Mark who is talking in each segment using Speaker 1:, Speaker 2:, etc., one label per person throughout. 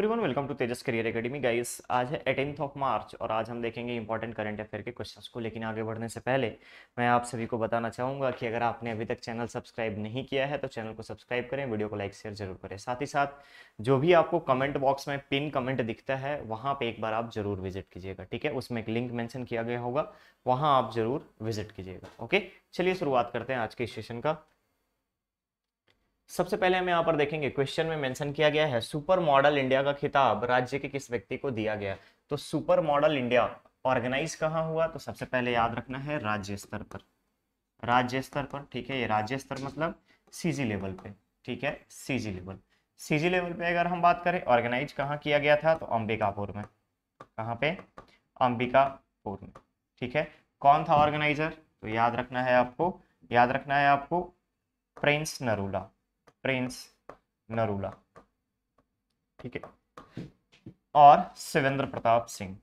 Speaker 1: everyone welcome to Tejas career academy guys आज है eighteen of March और आज हम देखेंगे इंपॉर्टेंट करंट अफेयर के क्वेश्चंस को लेकिन आगे बढ़ने से पहले मैं आप सभी को बताना चाहूंगा कि अगर आपने अभी तक चैनल सब्सक्राइब नहीं किया है तो चैनल को सब्सक्राइब करें वीडियो को लाइक शेयर जरूर करें साथ ही साथ जो भी आपको कमेंट बॉक्स में पिन कमेंट दिखता है वहां पर एक बार आप जरूर विजिट कीजिएगा ठीक है उसमें एक लिंक मैंशन किया गया होगा वहां आप जरूर विजिट कीजिएगा ओके चलिए शुरुआत करते हैं आज के सेशन का सबसे पहले हम यहाँ पर देखेंगे क्वेश्चन में मेंशन किया गया है सुपर मॉडल इंडिया का खिताब राज्य के किस व्यक्ति को दिया गया तो सुपर मॉडल इंडिया ऑर्गेनाइज कहाँ हुआ तो सबसे पहले याद रखना है राज्य स्तर पर राज्य स्तर पर ठीक है ये राज्य स्तर मतलब सीजी लेवल पे ठीक है सीजी लेवल सीजी लेवल पे अगर हम बात करें ऑर्गेनाइज कहाँ किया गया था तो अंबिकापुर में कहाँ पे अंबिकापुर में ठीक है कौन था ऑर्गेनाइजर तो याद रखना है आपको याद रखना है आपको प्रिंस नरूला प्रिंस नरूला ठीक है और शिवेंद्र प्रताप सिंह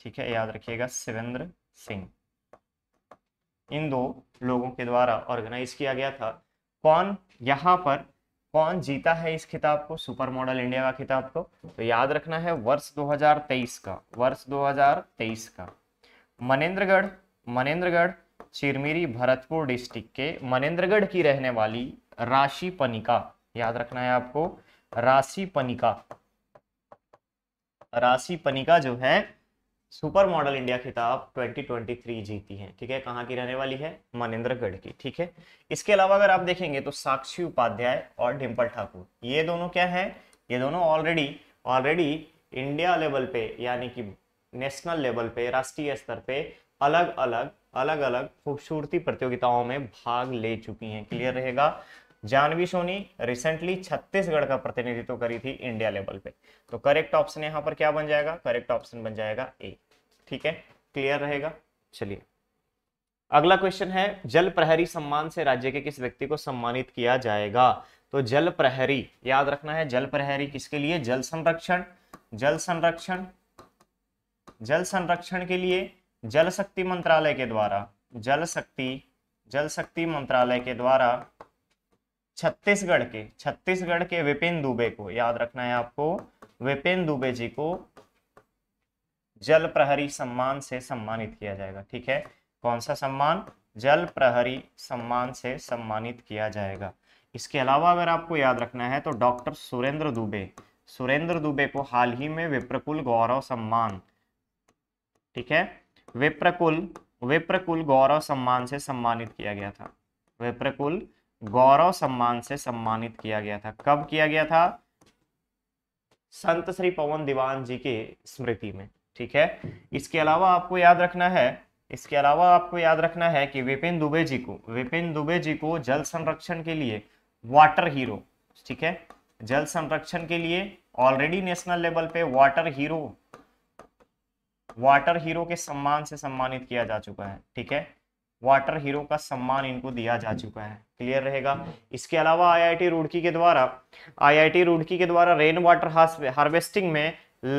Speaker 1: ठीक है याद रखिएगा शिवेंद्र सिंह इन दो लोगों के द्वारा ऑर्गेनाइज किया गया था कौन यहाँ पर कौन जीता है इस खिताब को सुपर मॉडल इंडिया का खिताब को तो याद रखना है वर्ष 2023 का वर्ष 2023 का मनेन्द्रगढ़ मनेन्द्रगढ़ चिरमिरी भरतपुर डिस्ट्रिक्ट के मनेन्द्रगढ़ की रहने वाली राशि पनिका याद रखना है आपको राशि पनिका राशि पनिका जो है सुपर मॉडल इंडिया खिताब 2023 जीती है ठीक है कहाँ की रहने वाली है मनेन्द्रगढ़ की ठीक है इसके अलावा अगर आप देखेंगे तो साक्षी उपाध्याय और डिम्पल ठाकुर ये दोनों क्या है ये दोनों ऑलरेडी ऑलरेडी इंडिया लेवल पे यानी कि नेशनल लेवल पे राष्ट्रीय स्तर पे अलग अलग अलग अलग खूबसूरती प्रतियोगिताओं में भाग ले चुकी हैं क्लियर रहेगा जानवी सोनी रिसेंटली छत्तीसगढ़ का प्रतिनिधित्व करी थी इंडिया लेवल पे तो करेक्ट ऑप्शन यहां पर क्या बन जाएगा करेक्ट ऑप्शन बन जाएगा ए ठीक है क्लियर रहेगा चलिए अगला क्वेश्चन है जल प्रहरी सम्मान से राज्य के किस व्यक्ति को सम्मानित किया जाएगा तो जल प्रहरी याद रखना है जल प्रहरी किसके लिए जल संरक्षण जल संरक्षण जल संरक्षण के लिए जल शक्ति मंत्रालय के द्वारा जल शक्ति जल शक्ति मंत्रालय के द्वारा छत्तीसगढ़ के छत्तीसगढ़ के विपिन दुबे को याद रखना है आपको विपिन दुबे जी को जल प्रहरी सम्मान से सम्मानित किया जाएगा ठीक है कौन सा सम्मान जल प्रहरी सम्मान से सम्मानित किया जाएगा इसके अलावा अगर आपको याद रखना है तो डॉक्टर सुरेंद्र दुबे सुरेंद्र दुबे को हाल ही में विप्रकुल गौरव सम्मान ठीक है विप्रकुल विप्रकुल गौरव सम्मान से सम्मानित किया गया था विप्रकुल गौरव सम्मान से सम्मानित किया गया था कब किया गया था संत श्री पवन दीवान जी के स्मृति में ठीक है इसके अलावा आपको याद रखना है इसके अलावा आपको याद रखना है कि विपिन दुबे जी को विपिन दुबे जी को जल संरक्षण के लिए वाटर हीरो ठीक है जल संरक्षण के लिए ऑलरेडी नेशनल लेवल पे वाटर हीरो वाटर हीरो के सम्मान से सम्मानित किया जा चुका है ठीक है वाटर हीरो का सम्मान इनको दिया जा चुका है क्लियर रहेगा इसके अलावा आईआईटी रुड़की के द्वारा आईआईटी रुड़की के द्वारा रेन वाटर हार्वेस्टिंग में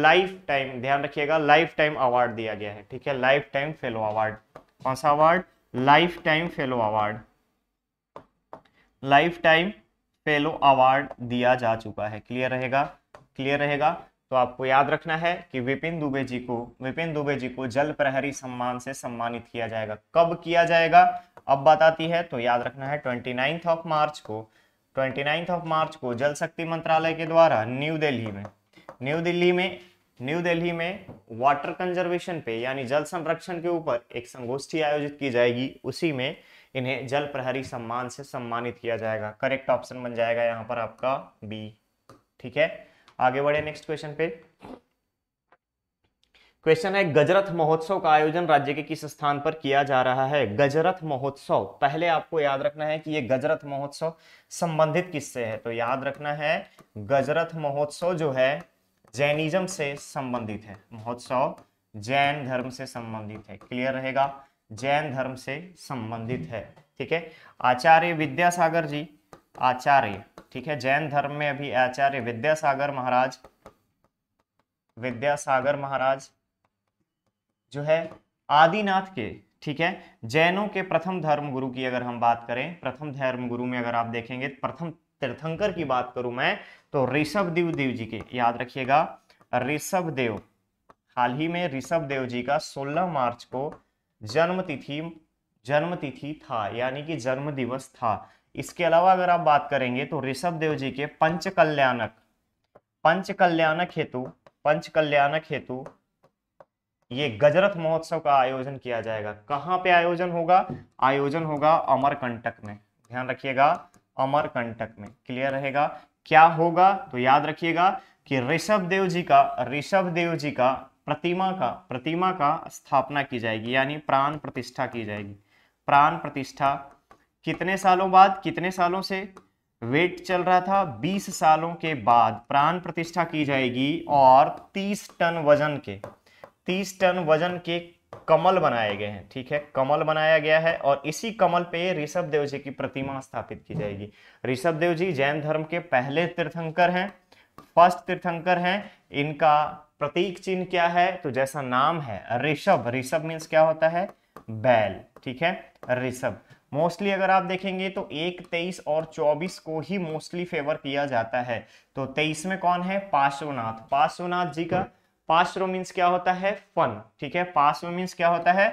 Speaker 1: लाइफ टाइम ध्यान रखिएगा लाइफ टाइम अवार्ड दिया गया है ठीक है लाइफ टाइम फेलो अवार्ड कौन सा award life time fellow award life time fellow award दिया जा चुका है क्लियर रहेगा क्लियर रहेगा तो आपको याद रखना है कि विपिन दुबे जी को विपिन दुबे जी को जल प्रहरी सम्मान से सम्मानित किया जाएगा कब किया जाएगा अब बताती है तो याद रखना है ट्वेंटी नाइन्थ ऑफ मार्च को ट्वेंटी नाइन्थ ऑफ मार्च को जल शक्ति मंत्रालय के द्वारा न्यू दिल्ली में न्यू दिल्ली में न्यू दिल्ली में वाटर कंजर्वेशन पे यानी जल संरक्षण के ऊपर एक संगोष्ठी आयोजित की जाएगी उसी में इन्हें जल प्रहरी सम्मान से सम्मानित किया जाएगा करेक्ट ऑप्शन बन जाएगा यहाँ पर आपका बी ठीक है आगे बढ़े नेक्स्ट क्वेश्चन पे क्वेश्चन है गजरथ महोत्सव का आयोजन राज्य के किस स्थान पर किया जा रहा है गजरथ महोत्सव पहले आपको याद रखना है कि ये गजरथ महोत्सव संबंधित किससे है तो याद रखना है गजरथ महोत्सव जो है जैनिज्म से संबंधित है महोत्सव जैन धर्म से संबंधित है क्लियर रहेगा जैन धर्म से संबंधित है ठीक है आचार्य विद्यासागर जी आचार्य ठीक है जैन धर्म में अभी आचार्य विद्यासागर महाराज विद्यासागर महाराज जो है आदिनाथ के ठीक है जैनों के प्रथम धर्म गुरु की अगर हम बात करें प्रथम धर्म गुरु में अगर आप देखेंगे प्रथम तीर्थंकर की बात करूं मैं तो ऋषभ देव देव जी के याद रखिएगा ऋषभ देव हाल ही में ऋषभ देव जी का 16 मार्च को जन्म तिथि जन्म तिथि था यानी कि जन्म दिवस था इसके अलावा अगर आप बात करेंगे तो ऋषभ देव जी के पंच कल्याणक पंच कल्याणक हेतु पंच कल्याणक हेतु ये गजरथ महोत्सव का आयोजन किया जाएगा कहां पे आयोजन होगा आयोजन होगा अमरकंटक में ध्यान रखिएगा अमरकंटक में क्लियर रहेगा क्या होगा तो याद रखिएगा कि ऋषभ देव जी का ऋषभ देव जी का प्रतिमा का प्रतिमा का स्थापना की जाएगी यानी प्राण प्रतिष्ठा की जाएगी प्राण प्रतिष्ठा कितने सालों बाद कितने सालों से वेट चल रहा था 20 सालों के बाद प्राण प्रतिष्ठा की जाएगी और 30 टन वजन के 30 टन वजन के कमल बनाए गए हैं ठीक है कमल बनाया गया है और इसी कमल पे ऋषभ देव जी की प्रतिमा स्थापित की जाएगी ऋषभ देव जी जैन धर्म के पहले तीर्थंकर हैं फर्स्ट तीर्थंकर हैं इनका प्रतीक चिन्ह क्या है तो जैसा नाम है ऋषभ ऋषभ मीन्स क्या होता है बैल ठीक है ऋषभ मोस्टली अगर आप देखेंगे तो एक तेईस और चौबीस को ही मोस्टली फेवर किया जाता है तो तेईस में कौन है पार्श्वनाथ पार्श्वनाथ जी का पार्श्व मीन्स क्या होता है फन ठीक है पार्श्व मीन्स क्या होता है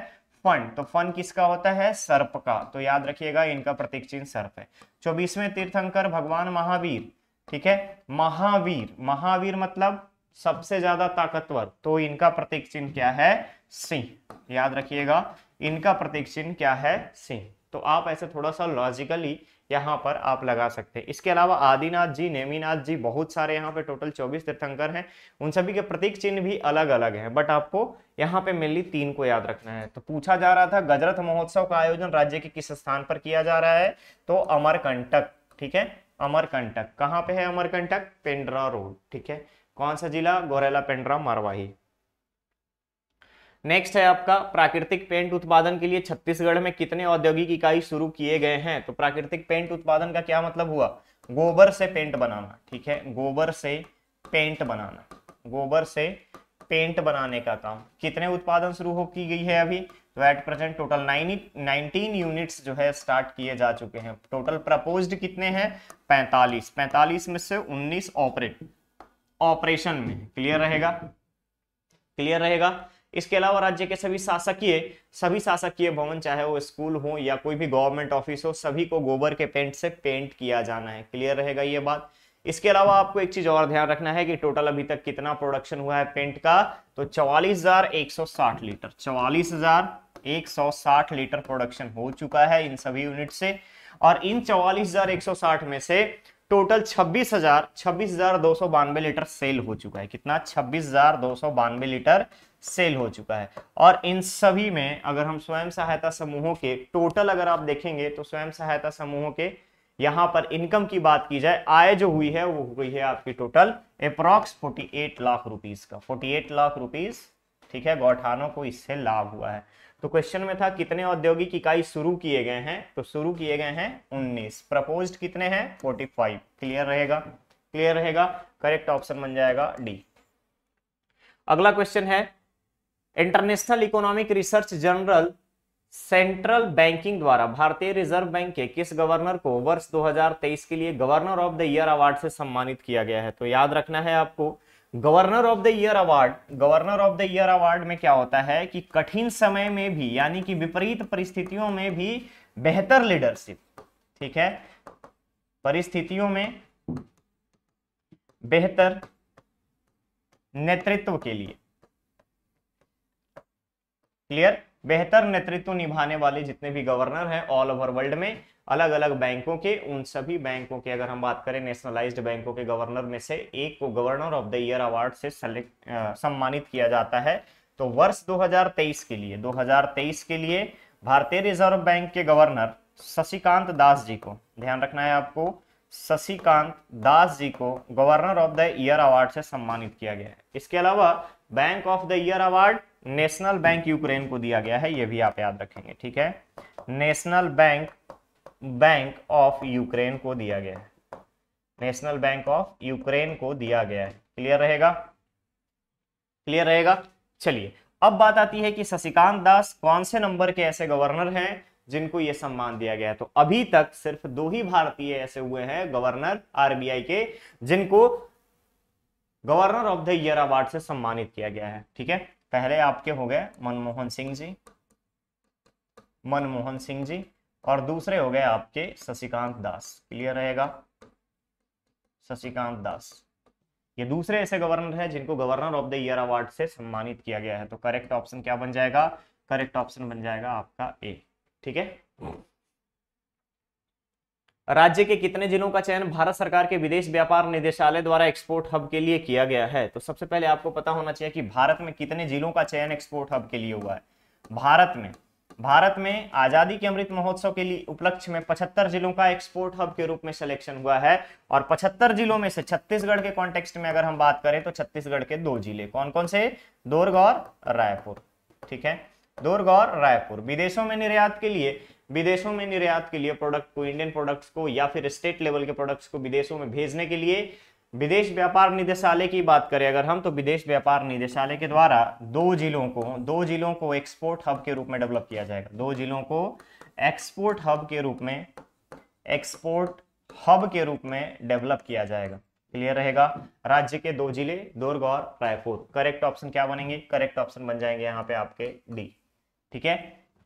Speaker 1: फन तो फन किसका होता है सर्प का तो याद रखिएगा इनका प्रतीक चिन्ह सर्प है चौबीसवें तीर्थंकर भगवान महावीर ठीक है महावीर महावीर मतलब सबसे ज्यादा ताकतवर तो इनका प्रतीक चिन्ह क्या है सिंह याद रखिएगा इनका प्रतीक चिन्ह क्या है सिंह तो आप ऐसे थोड़ा सा लॉजिकली यहाँ पर आप लगा सकते हैं इसके अलावा आदिनाथ जी नेमीनाथ जी बहुत सारे यहाँ पे टोटल 24 तीर्थंकर हैं उन सभी के प्रतीक चिन्ह भी अलग अलग हैं बट आपको यहाँ पे मेनली तीन को याद रखना है तो पूछा जा रहा था गजरथ महोत्सव का आयोजन राज्य के किस स्थान पर किया जा रहा है तो अमरकंटक ठीक है अमरकंटक कहाँ पे है अमरकंटक पेंड्रा रोड ठीक है कौन सा जिला गोरेला पेंड्रा मारवाही नेक्स्ट है आपका प्राकृतिक पेंट उत्पादन के लिए छत्तीसगढ़ में कितने औद्योगिक इकाई शुरू किए गए हैं तो प्राकृतिक पेंट उत्पादन का क्या मतलब हुआ गोबर से पेंट बनाना ठीक है गोबर से पेंट बनाना गोबर से पेंट बनाने का काम कितने उत्पादन शुरू हो की गई है अभी तो at present total nineteen units जो है स्टार्ट किए जा चुके हैं टोटल प्रपोज्ड कितने हैं 45 45 में से 19 ऑपरेट ऑपरेशन में क्लियर रहेगा क्लियर रहेगा इसके अलावा राज्य के सभी शासकीय सभी शासकीय भवन चाहे वो स्कूल हो या कोई भी गवर्नमेंट ऑफिस हो सभी को गोबर के पेंट से पेंट किया जाना है क्लियर रहेगा ये बात इसके अलावा आपको एक चीज और ध्यान रखना है कि टोटल अभी तक कितना प्रोडक्शन हुआ है पेंट का तो 44,160 लीटर 44,160 लीटर प्रोडक्शन हो चुका है इन सभी यूनिट से और इन 44,160 में से टोटल 26,000 26,292 लीटर सेल हो चुका है कितना 26,292 लीटर सेल हो चुका है और इन सभी में अगर हम स्वयं सहायता समूहों के टोटल अगर आप देखेंगे तो स्वयं सहायता समूहों के यहां पर इनकम की बात की जाए आय जो हुई है वो हुई है आपकी टोटल अप्रॉक्स 48 लाख रुपीस का 48 लाख रुपीस ठीक है गौठानों को इससे लाभ हुआ है तो क्वेश्चन में था कितने औद्योगिक इकाई शुरू किए गए हैं तो शुरू किए गए हैं उन्नीस प्रपोज कितने हैं फोर्टी क्लियर रहेगा क्लियर रहेगा करेक्ट ऑप्शन बन जाएगा डी अगला क्वेश्चन है international economic research journal central banking द्वारा भारतीय रिजर्व बैंक के किस गवर्नर को वर्ष 2023 के लिए governor of the year award से सम्मानित किया गया है तो याद रखना है आपको governor of the year award governor of the year award में क्या होता है कि कठिन समय में भी यानी कि विपरीत परिस्थितियों में भी बेहतर लीडरशिप ठीक है परिस्थितियों में बेहतर नेतृत्व के लिए क्लियर बेहतर नेतृत्व निभाने वाले जितने भी गवर्नर हैं ऑल ओवर वर्ल्ड में अलग अलग बैंकों के उन सभी बैंकों के अगर हम बात करें नेशनलाइज्ड बैंकों के गवर्नर में से एक को governor of the year award से सेलेक्ट सम्मानित किया जाता है तो वर्ष 2023 के लिए 2023 के लिए भारतीय रिजर्व बैंक के गवर्नर शशिकांत दास जी को ध्यान रखना है आपको शशिकांत दास जी को governor of the year award से सम्मानित किया गया है इसके अलावा bank of the year award national bank Ukraine को दिया गया है यह भी आप याद रखेंगे ठीक है national bank bank of Ukraine को दिया गया है नेशनल बैंक ऑफ यूक्रेन को दिया गया है क्लियर रहेगा क्लियर रहेगा चलिए अब बात आती है कि शशिकांत दास कौन से नंबर के ऐसे गवर्नर हैं जिनको यह सम्मान दिया गया है तो अभी तक सिर्फ दो ही भारतीय ऐसे हुए हैं गवर्नर आरबीआई के जिनको governor of the year award से सम्मानित किया गया है ठीक है पहले आपके हो गए मनमोहन सिंह जी मनमोहन सिंह जी और दूसरे हो गए आपके शशिकांत दास क्लियर रहेगा शशिकांत दास ये दूसरे ऐसे गवर्नर हैं जिनको governor of the year award से सम्मानित किया गया है तो करेक्ट ऑप्शन क्या बन जाएगा करेक्ट ऑप्शन बन जाएगा आपका ए ठीक है राज्य के कितने जिलों का चयन भारत सरकार के विदेश व्यापार निदेशालय द्वारा एक्सपोर्ट हब के लिए किया गया है तो सबसे पहले आपको पता होना चाहिए कि भारत में कितने जिलों का चयन एक्सपोर्ट हब के लिए हुआ है भारत में भारत में आजादी के अमृत महोत्सव के लिए उपलक्ष्य में 75 जिलों का एक्सपोर्ट हब के रूप में सिलेक्शन हुआ है और 75 जिलों में से छत्तीसगढ़ के कॉन्टेक्स्ट में अगर हम बात करें तो छत्तीसगढ़ के दो जिले कौन कौन से दुर्ग और रायपुर ठीक है दुर्ग और रायपुर विदेशों में निर्यात के लिए विदेशों में निर्यात के लिए प्रोडक्ट को इंडियन प्रोडक्ट्स को या फिर स्टेट लेवल के प्रोडक्ट्स को विदेशों में भेजने के लिए विदेश व्यापार निदेशालय की बात करें अगर हम तो विदेश व्यापार निदेशालय के द्वारा दो जिलों को दो जिलों को एक्सपोर्ट हब के रूप में डेवलप किया जाएगा दो जिलों को एक्सपोर्ट हब के रूप में एक्सपोर्ट हब के रूप में डेवलप किया जाएगा क्लियर रहेगा राज्य के दो जिले दुर्ग और रायपुर करेक्ट ऑप्शन क्या बनेंगे करेक्ट ऑप्शन बन जाएंगे यहाँ पे आपके डी ठीक है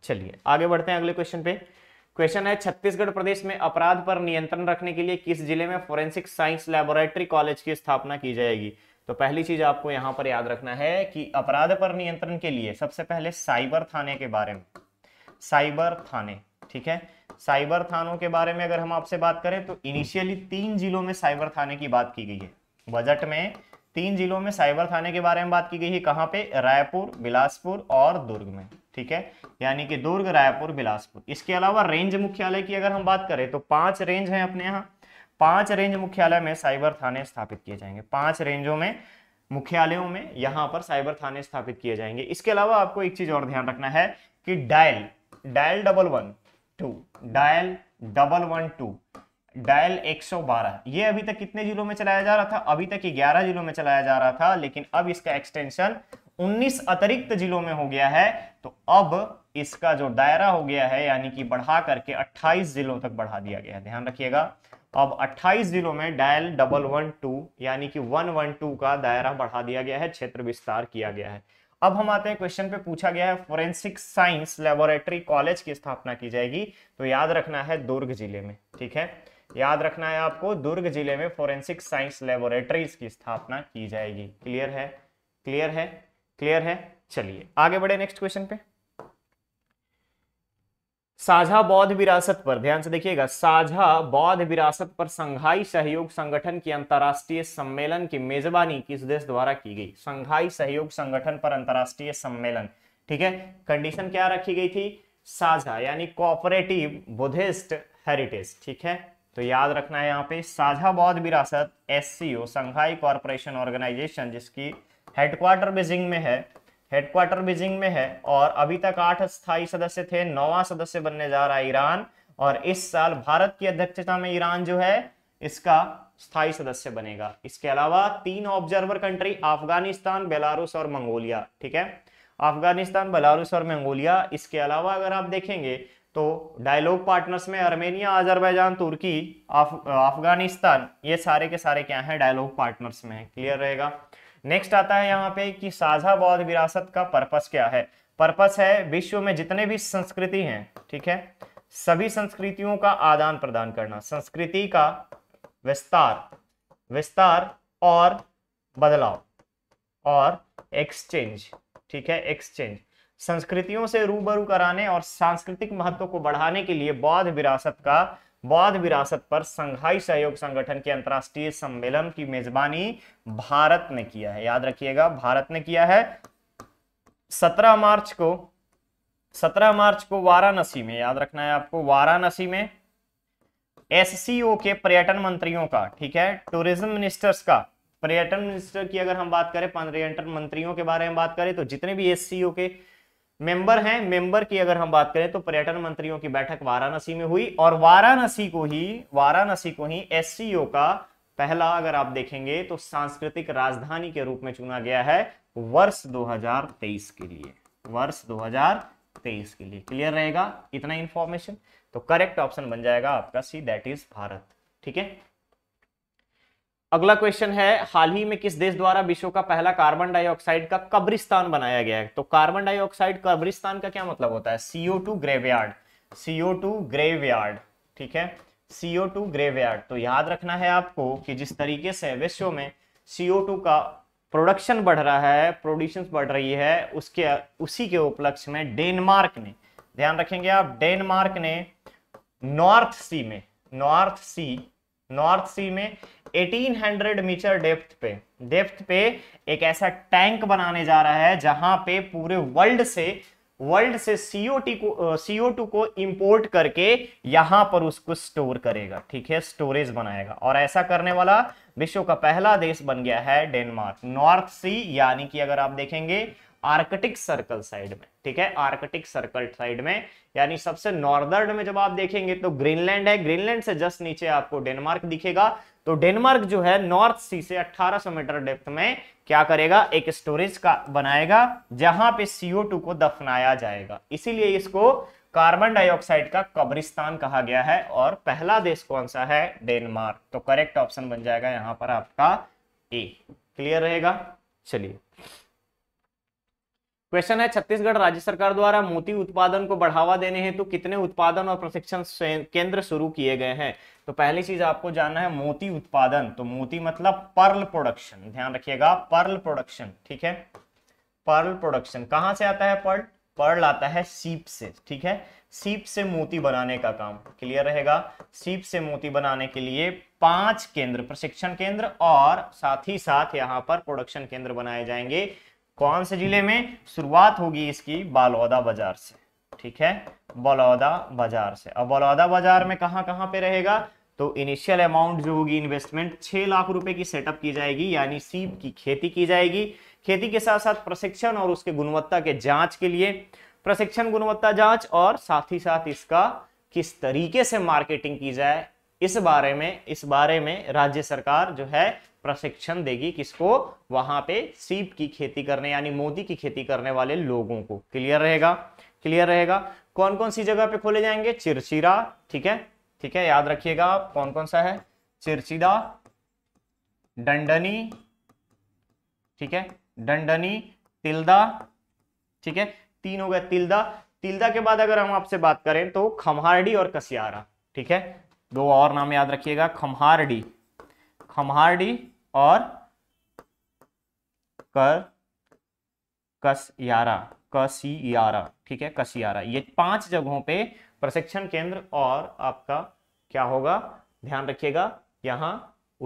Speaker 1: चलिए आगे बढ़ते हैं अगले क्वेश्चन पे क्वेश्चन है छत्तीसगढ़ प्रदेश में अपराध पर नियंत्रण रखने के लिए किस जिले में फोरेंसिक साइंस लेबोरेटरी कॉलेज की स्थापना की जाएगी तो पहली चीज आपको यहां पर याद रखना है कि अपराध पर नियंत्रण के लिए सबसे पहले साइबर थाने के बारे में साइबर थाने ठीक है साइबर थानों के बारे में अगर हम आपसे बात करें तो इनिशियली तीन जिलों में साइबर थाने की बात की गई है बजट में तीन जिलों में साइबर थाने के बारे में बात की गई है कहां पे रायपुर बिलासपुर और दुर्ग में ठीक है यानी कि दुर्ग रायपुर बिलासपुर इसके अलावा रेंज मुख्यालय की अगर हम बात करें तो पांच रेंज हैं अपने यहां पांच रेंज मुख्यालय में साइबर थाने स्थापित किए जाएंगे पांच रेंजों में मुख्यालयों में यहां पर साइबर थाने स्थापित किए जाएंगे इसके अलावा आपको एक चीज और ध्यान रखना है कि dial dial double one two dial double one two dial 112 ये अभी तक कितने जिलों में चलाया जा रहा था अभी तक 11 जिलों में चलाया जा रहा था लेकिन अब इसका एक्सटेंशन 19 अतिरिक्त जिलों में हो गया है तो अब इसका जो दायरा हो गया है यानी कि बढ़ा करके 28 जिलों तक बढ़ा दिया गया है ध्यान रखिएगा अब 28 जिलों में डायल डबल वन टू यानी कि टू का दायरा बढ़ा दिया गया है क्षेत्र विस्तार किया गया है अब हम आते हैं क्वेश्चन पे पूछा गया है फोरेंसिक साइंस लेबोरेटरी कॉलेज की स्थापना की जाएगी तो याद रखना है दुर्ग जिले में ठीक है याद रखना है आपको दुर्ग जिले में फोरेंसिक साइंस लेबोरेटरीज की स्थापना की जाएगी क्लियर है क्लियर है क्लियर है चलिए आगे बढ़े नेक्स्ट क्वेश्चन पे साझा बौद्ध विरासत पर ध्यान से देखिएगा साझा बौद्ध विरासत पर संघाई सहयोग संगठन की अंतर्राष्ट्रीय सम्मेलन की मेजबानी किस देश द्वारा की गई संघाई सहयोग संगठन पर अंतर्राष्ट्रीय सम्मेलन ठीक है कंडीशन क्या रखी गई थी साझा यानी कोऑपरेटिव बुद्धिस्ट हेरिटेज ठीक है तो याद रखना है यहाँ पे साझा बौद्ध विरासत एस संघाई कॉरपोरेशन ऑर्गेनाइजेशन जिसकी हेडक्वार्टर बीजिंग में है हेडक्वार्टर बीजिंग में है और अभी तक आठ स्थायी सदस्य थे नौवा सदस्य बनने जा रहा है ईरान और इस साल भारत की अध्यक्षता में ईरान जो है इसका स्थायी सदस्य बनेगा इसके अलावा तीन ऑब्जर्वर कंट्री अफगानिस्तान बेलारूस और मंगोलिया ठीक है अफगानिस्तान बेलारूस और मंगोलिया इसके अलावा अगर आप देखेंगे तो डायलॉग पार्टनर्स में अर्मेनिया अजरबैजान तुर्की आफ, अफगानिस्तान ये सारे के सारे क्या है डायलॉग पार्टनर्स में क्लियर रहेगा नेक्स्ट आता है यहाँ पे कि साझा बौद्ध विरासत का पर्पस क्या है पर्पस है विश्व में जितने भी संस्कृति हैं ठीक है सभी संस्कृतियों का आदान प्रदान करना संस्कृति का विस्तार विस्तार और बदलाव और एक्सचेंज ठीक है एक्सचेंज संस्कृतियों से रूबरू कराने और सांस्कृतिक महत्व को बढ़ाने के लिए बौद्ध विरासत का बौद्ध विरासत पर संघाई सहयोग संगठन के अंतर्राष्ट्रीय सम्मेलन की मेजबानी भारत ने किया है याद रखिएगा भारत ने किया है 17 मार्च को 17 मार्च को वाराणसी में याद रखना है आपको वाराणसी में एस के पर्यटन मंत्रियों का ठीक है टूरिज्म मिनिस्टर्स का पर्यटन मिनिस्टर की अगर हम बात करें पर्यटन मंत्रियों के बारे में बात करें तो जितने भी एस के मेंबर हैं मेंबर की अगर हम बात करें तो पर्यटन मंत्रियों की बैठक वाराणसी में हुई और वाराणसी को ही वाराणसी को ही एस का पहला अगर आप देखेंगे तो सांस्कृतिक राजधानी के रूप में चुना गया है वर्ष 2023 के लिए वर्ष 2023 के लिए क्लियर रहेगा इतना इंफॉर्मेशन तो करेक्ट ऑप्शन बन जाएगा आपका सी दैट इज भारत ठीक है अगला क्वेश्चन है हाल ही में किस देश द्वारा विश्व का पहला कार्बन डाइऑक्साइड का कब्रिस्तान बनाया गया है तो कार्बन डाइऑक्साइड कब्रिस्तान का क्या मतलब होता है CO two graveyard CO two graveyard ठीक है सीओ टू ग्रेवयार्ड तो याद रखना है आपको कि जिस तरीके से विश्व में सीओ टू का प्रोडक्शन बढ़ रहा है प्रोड्यूशन बढ़ रही है उसके उसी के उपलक्ष्य में डेनमार्क ने ध्यान रखेंगे आप डेनमार्क ने नॉर्थ सी में नॉर्थ सी नॉर्थ सी में 1800 मीटर डेप्थ पे डेप्थ पे एक ऐसा टैंक बनाने जा रहा है जहां पे पूरे वर्ल्ड से वर्ल्ड से सीओ को सीओ टू को इंपोर्ट करके यहां पर उसको स्टोर करेगा ठीक है स्टोरेज बनाएगा और ऐसा करने वाला विश्व का पहला देश बन गया है डेनमार्क नॉर्थ सी यानी कि अगर आप देखेंगे आर्कटिक सर्कल साइड में ठीक है आर्कटिक सर्कल साइड में यानी सबसे नॉर्दर्न में जब आप देखेंगे तो ग्रीनलैंड है ग्रीनलैंड से जस्ट नीचे आपको डेनमार्क दिखेगा तो डेनमार्क जो है नॉर्थ सी से 1800 मीटर डेप्थ में क्या करेगा एक स्टोरेज का बनाएगा जहां पे CO2 को दफनाया जाएगा इसीलिए इसको कार्बन डाइऑक्साइड का कब्रिस्तान कहा गया है और पहला देश कौन सा है डेनमार्क तो करेक्ट ऑप्शन बन जाएगा यहां पर आपका ए क्लियर रहेगा चलिए क्वेश्चन है छत्तीसगढ़ राज्य सरकार द्वारा मोती उत्पादन को बढ़ावा देने हेतु तो कितने उत्पादन और प्रशिक्षण केंद्र शुरू किए गए हैं तो पहली चीज आपको जानना है मोती उत्पादन तो मोती मतलब पर्ल प्रोडक्शन ध्यान रखिएगा पर्ल प्रोडक्शन ठीक है पर्ल प्रोडक्शन कहां से आता है पर्ल पर्ल आता है सीप से ठीक है सीप से मोती बनाने का काम क्लियर रहेगा सीप से मोती बनाने के लिए पांच केंद्र प्रशिक्षण केंद्र और साथ ही साथ यहां पर प्रोडक्शन केंद्र बनाए जाएंगे कौन से जिले में शुरुआत होगी इसकी बालौदा बाजार से ठीक है बलौदा बाजार से अब बलौदा बाजार में कहां कहां पे रहेगा तो इनिशियल अमाउंट जो होगी इन्वेस्टमेंट छह लाख रुपए की सेटअप की जाएगी यानी सीप की खेती की जाएगी खेती के साथ साथ प्रशिक्षण और उसके गुणवत्ता के जांच के लिए प्रशिक्षण गुणवत्ता जांच और साथ ही साथ इसका किस तरीके से मार्केटिंग की जाए इस बारे में इस बारे में राज्य सरकार जो है प्रशिक्षण देगी किसको वहां पे सीप की खेती करने यानी मोदी की खेती करने वाले लोगों को क्लियर रहेगा क्लियर रहेगा कौन कौन सी जगह पे खोले जाएंगे चिरचिरा ठीक है ठीक है याद रखिएगा कौन कौन सा है चिरचिरा डंडनी ठीक है डंडनी तिलदा ठीक है तीन हो गए तिलदा तिलदा के बाद अगर हम आपसे बात करें तो खमहारडी और कसियारा ठीक है दो और नाम याद रखिएगा खमहारडी खमहारडी और कर कसियारा कसियारा ठीक है कसियारा ये पांच जगहों पे प्रशिक्षण केंद्र और आपका क्या होगा ध्यान रखिएगा यहां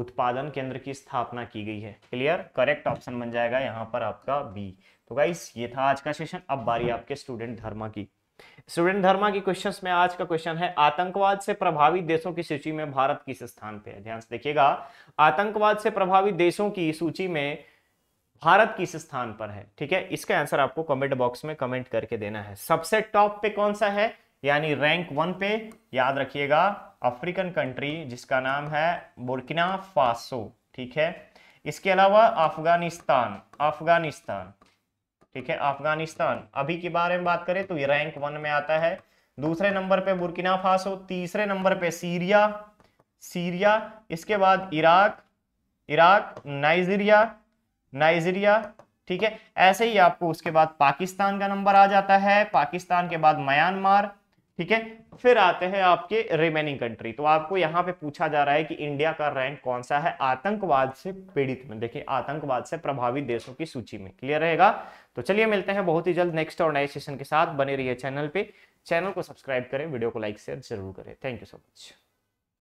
Speaker 1: उत्पादन केंद्र की स्थापना की गई है क्लियर करेक्ट ऑप्शन बन जाएगा यहां पर आपका बी तो गाइस ये था आज का सेशन अब बारी आपके स्टूडेंट धर्मा की स्टूडेंट धर्मा की क्वेश्चंस में आज का क्वेश्चन है आतंकवाद से प्रभावित देशों की सूची में भारत किस स्थान पे है ध्यान से देखिएगा आतंकवाद से प्रभावित देशों की सूची में भारत किस स्थान पर है ठीक है इसका आंसर आपको कमेंट बॉक्स में कमेंट करके देना है सबसे टॉप पे कौन सा है यानी रैंक वन पे याद रखिएगा अफ्रीकन कंट्री जिसका नाम है बुर्किना फासो ठीक है इसके अलावा अफगानिस्तान अफगानिस्तान ठीक है अफगानिस्तान अभी के बारे में बात करें तो ये रैंक वन में आता है दूसरे नंबर पे बुरकिना फासो तीसरे नंबर पे सीरिया सीरिया इसके बाद इराक इराक नाइजीरिया नाइजीरिया ठीक है ऐसे ही आपको उसके बाद पाकिस्तान का नंबर आ जाता है पाकिस्तान के बाद म्यांमार ठीक है फिर आते हैं आपके रिमेनिंग कंट्री तो आपको यहां पे पूछा जा रहा है कि इंडिया का रैंक कौन सा है आतंकवाद से पीड़ित में देखिए आतंकवाद से प्रभावित देशों की सूची में क्लियर रहेगा तो चलिए मिलते हैं बहुत ही जल्द नेक्स्ट और नए सेशन के साथ बने रहिए चैनल पे चैनल को सब्सक्राइब करें वीडियो को लाइक शेयर जरूर करें थैंक यू सो मच